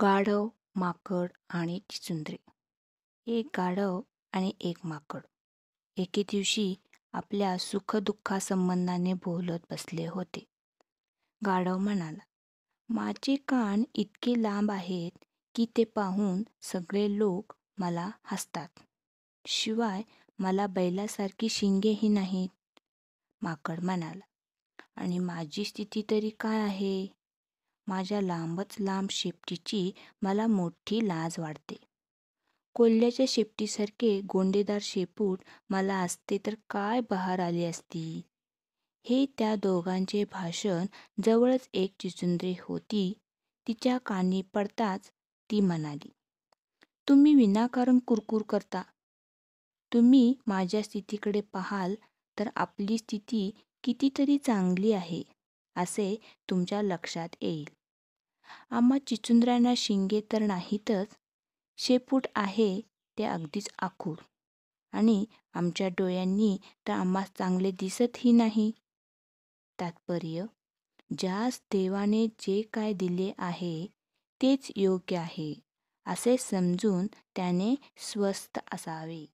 गाढव माकड आणि चिचुंद्रे एक गाढव आणि एक माकड एके दिवशी आपल्या सुखदुःखासंबंधाने बोलत बसले होते गाढव म्हणाला माझे कान इतके लांब आहेत की ते पाहून सगळे लोक मला हसतात शिवाय मला बैलासारखी शिंगेही नाहीत माकड म्हणाला आणि माझी स्थिती तरी काय आहे माझ्या लांबच लांब शेपटीची मला मोठी लाज वाढते कोल्ह्याच्या शेपटीसारखे गोंडेदार शेपूट मला असते तर काय बहार आली असती हे त्या दोघांचे भाषण जवळच एक चिचुंद्रे होती तिच्या कानी पडताच ती म्हणाली तुम्ही विनाकारण कुरकुर करता तुम्ही माझ्या स्थितीकडे पाहाल तर आपली स्थिती कितीतरी चांगली आहे असे तुमच्या लक्षात येईल आम्हा चिचुंद्रांना शिंगे तर नाहीतच शेपूट आहे ते अगदीच आखूड आणि आमच्या डोळ्यांनी तर आम्हा चांगले दिसतही नाही तात्पर्य ज्यास देवाने जे काय दिले आहे तेच योग्य आहे असे समजून त्याने स्वस्थ असावे